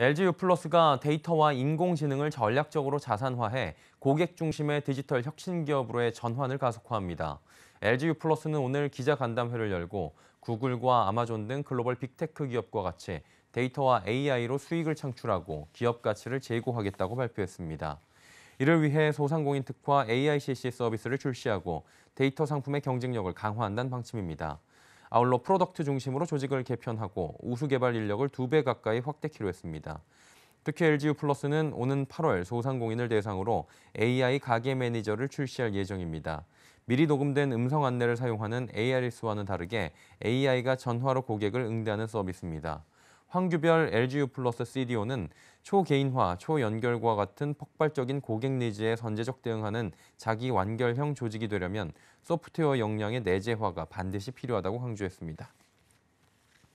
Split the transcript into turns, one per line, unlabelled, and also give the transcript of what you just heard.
l g 유 플러스가 데이터와 인공지능을 전략적으로 자산화해 고객 중심의 디지털 혁신 기업으로의 전환을 가속화합니다. LGU 플러스는 오늘 기자 간담회를 열고 구글과 아마존 등 글로벌 빅테크 기업과 같이 데이터와 AI로 수익을 창출하고 기업 가치를 제고하겠다고 발표했습니다. 이를 위해 소상공인 특화 AICC 서비스를 출시하고 데이터 상품의 경쟁력을 강화한다는 방침입니다. 아울러 프로덕트 중심으로 조직을 개편하고 우수 개발 인력을 두 배 가까이 확대키로 했습니다. 특히 LGU 플러스는 오는 8월 소상공인을 대상으로 AI 가게 매니저를 출시할 예정입니다. 미리 녹음된 음성 안내를 사용하는 ARS와는 다르게 AI가 전화로 고객을 응대하는 서비스입니다. 황규별 LGU 플러스 CDO는 초개인화, 초연결과 같은 폭발적인 고객 니즈에 선제적 대응하는 자기 완결형 조직이 되려면 소프트웨어 역량의 내재화가 반드시 필요하다고 강조했습니다.